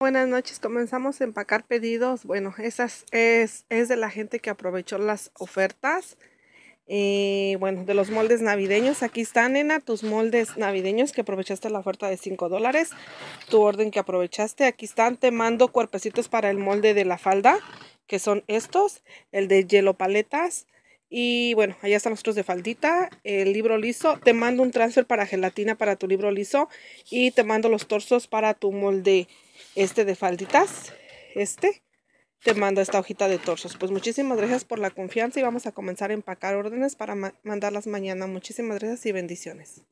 Buenas noches, comenzamos a empacar pedidos. Bueno, esas es, de la gente que aprovechó las ofertas. Y eh, bueno, de los moldes navideños, aquí están, nena, tus moldes navideños que aprovechaste la oferta de 5 dólares. Tu orden que aprovechaste, aquí están, te mando cuerpecitos para el molde de la falda, que son estos, el de hielo paletas. Y bueno, allá están los otros de faldita, el libro liso. Te mando un transfer para gelatina para tu libro liso y te mando los torsos para tu molde este de falditas, este, te mando esta hojita de torsos. Pues muchísimas gracias por la confianza y vamos a comenzar a empacar órdenes para mandarlas mañana. Muchísimas gracias y bendiciones.